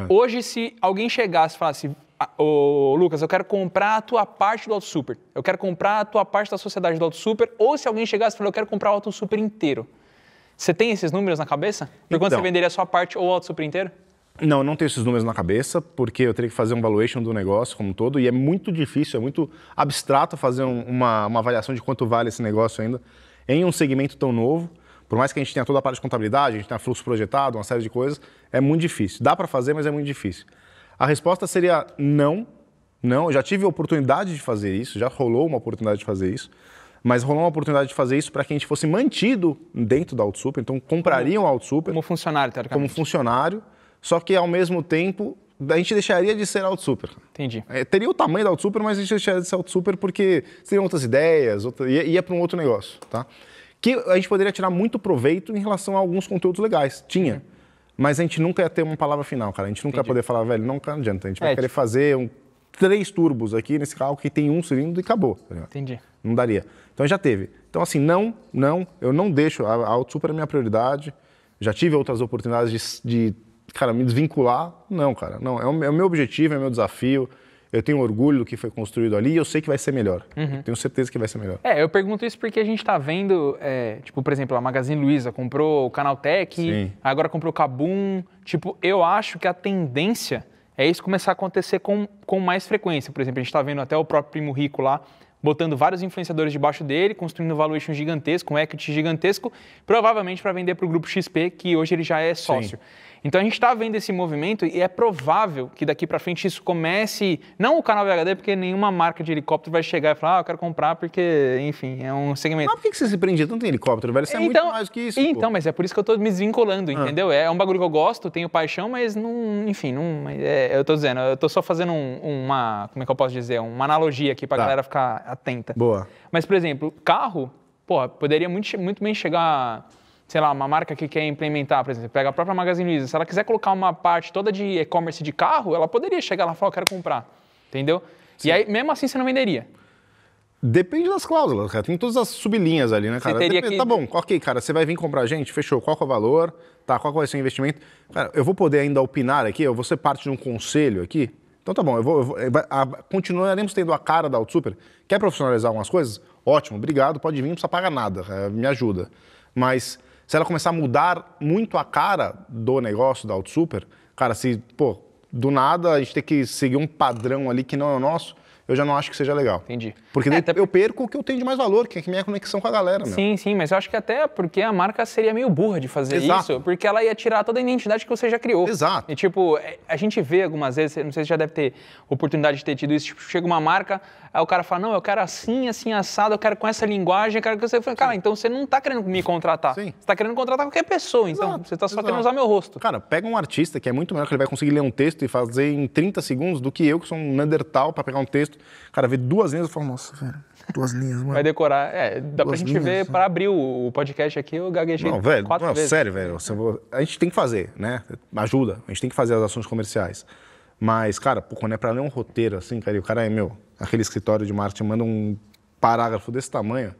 É. Hoje, se alguém chegasse e falasse, ah, ô Lucas, eu quero comprar a tua parte do Auto Super, eu quero comprar a tua parte da sociedade do Auto Super, ou se alguém chegasse e falasse, eu quero comprar o Auto Super inteiro. Você tem esses números na cabeça? Por quanto você então. venderia a sua parte ou o Auto Super inteiro? Não, não tenho esses números na cabeça, porque eu teria que fazer um valuation do negócio como um todo, e é muito difícil, é muito abstrato fazer um, uma, uma avaliação de quanto vale esse negócio ainda em um segmento tão novo. Por mais que a gente tenha toda a parte de contabilidade, a gente tenha fluxo projetado, uma série de coisas, é muito difícil. Dá para fazer, mas é muito difícil. A resposta seria não, não. Eu já tive a oportunidade de fazer isso, já rolou uma oportunidade de fazer isso, mas rolou uma oportunidade de fazer isso para que a gente fosse mantido dentro da Outsuper, então comprariam a Outsuper. Como funcionário, teoricamente. Como funcionário, só que ao mesmo tempo a gente deixaria de ser Outsuper. Entendi. É, teria o tamanho da Outsuper, mas a gente deixaria de ser Outsuper porque seriam outras ideias, outra... ia, ia para um outro negócio, tá? que a gente poderia tirar muito proveito em relação a alguns conteúdos legais. Tinha. Mas a gente nunca ia ter uma palavra final, cara. A gente nunca Entendi. ia poder falar, velho, não adianta. A gente é, vai tipo... querer fazer um, três turbos aqui nesse carro que tem um cilindro e acabou. Tá Entendi. Não daria. Então já teve. Então, assim, não, não, eu não deixo. A, Auto Super é minha prioridade. Já tive outras oportunidades de, de, cara, me desvincular. Não, cara, não. É o, é o meu objetivo, é o meu desafio eu tenho orgulho do que foi construído ali e eu sei que vai ser melhor. Uhum. Tenho certeza que vai ser melhor. É, eu pergunto isso porque a gente está vendo, é, tipo, por exemplo, a Magazine Luiza comprou o Canaltech, Sim. agora comprou o Kabum. Tipo, eu acho que a tendência é isso começar a acontecer com, com mais frequência. Por exemplo, a gente está vendo até o próprio Primo Rico lá botando vários influenciadores debaixo dele, construindo um valuation gigantesco, um equity gigantesco, provavelmente para vender para o grupo XP, que hoje ele já é sócio. Sim. Então a gente está vendo esse movimento e é provável que daqui para frente isso comece, não o canal VHD, porque nenhuma marca de helicóptero vai chegar e falar, ah, eu quero comprar porque, enfim, é um segmento. Mas por que você se prendia tanto em helicóptero, velho? Isso então, é muito então, mais que isso. Então, pô. mas é por isso que eu estou me desvinculando, ah. entendeu? É um bagulho que eu gosto, tenho paixão, mas não, enfim, não, é, eu estou dizendo, eu estou só fazendo um, uma, como é que eu posso dizer, uma analogia aqui para tá. galera ficar atenta. Boa. Mas, por exemplo, carro, pô, poderia muito, muito bem chegar sei lá, uma marca que quer implementar, por exemplo, pega a própria Magazine Luiza, se ela quiser colocar uma parte toda de e-commerce de carro, ela poderia chegar lá e falar, eu quero comprar, entendeu? Sim. E aí, mesmo assim, você não venderia. Depende das cláusulas, cara. Tem todas as sublinhas ali, né, cara? Depende, que... Tá bom, ok, cara, você vai vir comprar a gente, fechou, qual é o valor, tá, qual vai ser o investimento. Cara, eu vou poder ainda opinar aqui, eu vou ser parte de um conselho aqui. Então tá bom, eu vou, eu vou eh, a, continuaremos tendo a cara da Altsuper. Quer profissionalizar algumas coisas? Ótimo, obrigado, pode vir, não precisa pagar nada, me ajuda. Mas se ela começar a mudar muito a cara do negócio da Super, cara, se, pô, do nada a gente tem que seguir um padrão ali que não é o nosso, eu já não acho que seja legal. Entendi. Porque é, eu perco o que eu tenho de mais valor, que é minha conexão com a galera. Meu. Sim, sim, mas eu acho que até porque a marca seria meio burra de fazer Exato. isso, porque ela ia tirar toda a identidade que você já criou. Exato. E tipo, é, a gente vê algumas vezes, não sei se já deve ter oportunidade de ter tido isso, tipo, chega uma marca, aí o cara fala, não, eu quero assim, assim, assado, eu quero com essa linguagem, eu quero que você... Fala, cara, então você não tá querendo me contratar. Sim. Você tá querendo contratar qualquer pessoa, então exato, você tá só exato. querendo usar meu rosto. Cara, pega um artista que é muito melhor, que ele vai conseguir ler um texto e fazer em 30 segundos do que eu, que sou um Nandertal, para pegar um texto texto. Cara, vê duas linhas eu falo, nossa, velho, duas linhas, mano. Vai decorar. É, dá duas pra gente linhas, ver, né? pra abrir o, podcast aqui, eu gaguejei não, velho, quatro não, vezes. Sério, velho, a gente tem que fazer, né? Ajuda, a gente tem que fazer as ações comerciais. Mas, cara, pô, quando é pra ler um roteiro assim, cara, e o cara é meu, aquele escritório de marketing manda um parágrafo desse tamanho,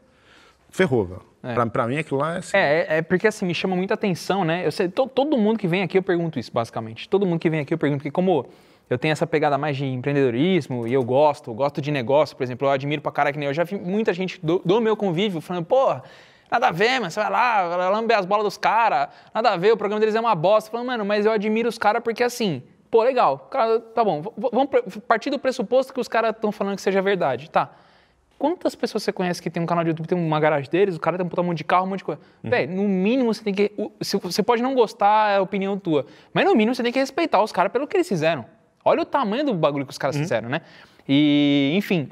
ferrou, velho. É. Pra, pra, mim aquilo lá é assim. É, é, é porque assim, me chama muita atenção, né? Eu sei, to, todo mundo que vem aqui eu pergunto isso, basicamente. Todo mundo que vem aqui eu pergunto, porque como eu tenho essa pegada mais de empreendedorismo e eu gosto, eu gosto de negócio, por exemplo, eu admiro pra cara que nem eu já vi muita gente do, do meu convívio falando, porra, nada a ver, mas você vai lá, lambe as bolas dos caras, nada a ver, o programa deles é uma bosta. Falando, mano, mas eu admiro os caras porque assim, pô, legal, cara, tá bom, vamos partir do pressuposto que os caras estão falando que seja verdade, tá? Quantas pessoas você conhece que tem um canal de YouTube, tem uma garagem deles, o cara tem um puta monte de carro, um monte de coisa? Uhum. Véi, no mínimo você tem que. Você pode não gostar, é a opinião tua, mas no mínimo você tem que respeitar os caras pelo que eles fizeram. Olha o tamanho do bagulho que os caras uhum. fizeram, né? E, enfim,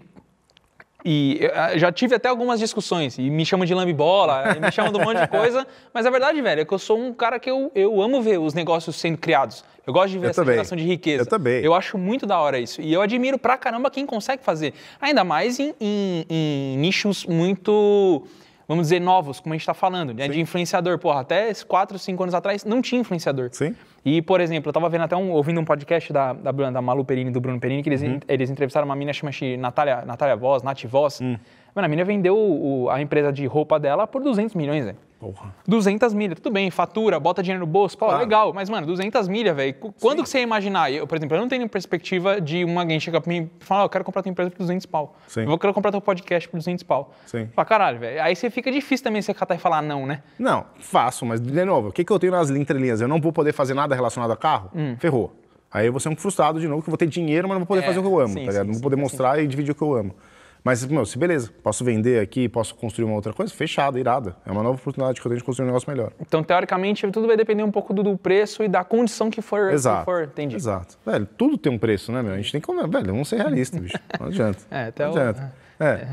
e ah, já tive até algumas discussões, e me chamam de lambibola, me chamam de um monte de coisa, mas a é verdade, velho, é que eu sou um cara que eu, eu amo ver os negócios sendo criados. Eu gosto de ver eu essa criação geração de riqueza. Eu também. Eu acho muito da hora isso. E eu admiro pra caramba quem consegue fazer. Ainda mais em, em, em nichos muito vamos dizer, novos, como a gente está falando, né? de influenciador. Porra, até 4, 5 anos atrás não tinha influenciador. Sim. E, por exemplo, eu estava vendo até um, ouvindo um podcast da, da, da Malu Perini e do Bruno Perini, que eles, uhum. eles entrevistaram uma mina chamada Natália, Natália Voz, Nath Voz. Uhum. Mano, a mina vendeu o, a empresa de roupa dela por 200 milhões, né? Porra. 200 milhas, tudo bem, fatura, bota dinheiro no bolso, pô, claro. legal. Mas, mano, 200 milhas, velho, quando que você ia imaginar? Eu, por exemplo, eu não tenho perspectiva de uma, alguém chegar pra mim e falar, ah, eu quero comprar tua empresa por 200 pau. Sim. Eu quero comprar teu podcast por 200 pau. Sim. Pra caralho, velho. Aí você fica difícil também você catar e falar não, né? Não, faço, mas, de novo, o que, que eu tenho nas entrelinhas? Eu não vou poder fazer nada relacionado a carro? Hum. Ferrou. Aí eu vou ser um frustrado de novo, que eu vou ter dinheiro, mas não vou poder é, fazer o que eu amo, sim, tá ligado? Sim, não vou poder mostrar e dividir o que eu amo. Mas, meu, se beleza, posso vender aqui, posso construir uma outra coisa, fechado, irada. É uma nova oportunidade que eu tenho de construir um negócio melhor. Então, teoricamente, tudo vai depender um pouco do, do preço e da condição que for. Exato. Que for, entendi. Exato. Velho, tudo tem um preço, né, meu? A gente tem que. Velho, vamos ser realistas, bicho. Não adianta. É, até Não adianta. O... É.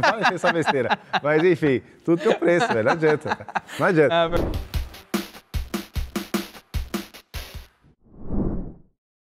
fala é. essa besteira. Mas enfim, tudo tem um preço, velho. Não adianta. Não adianta. Ah,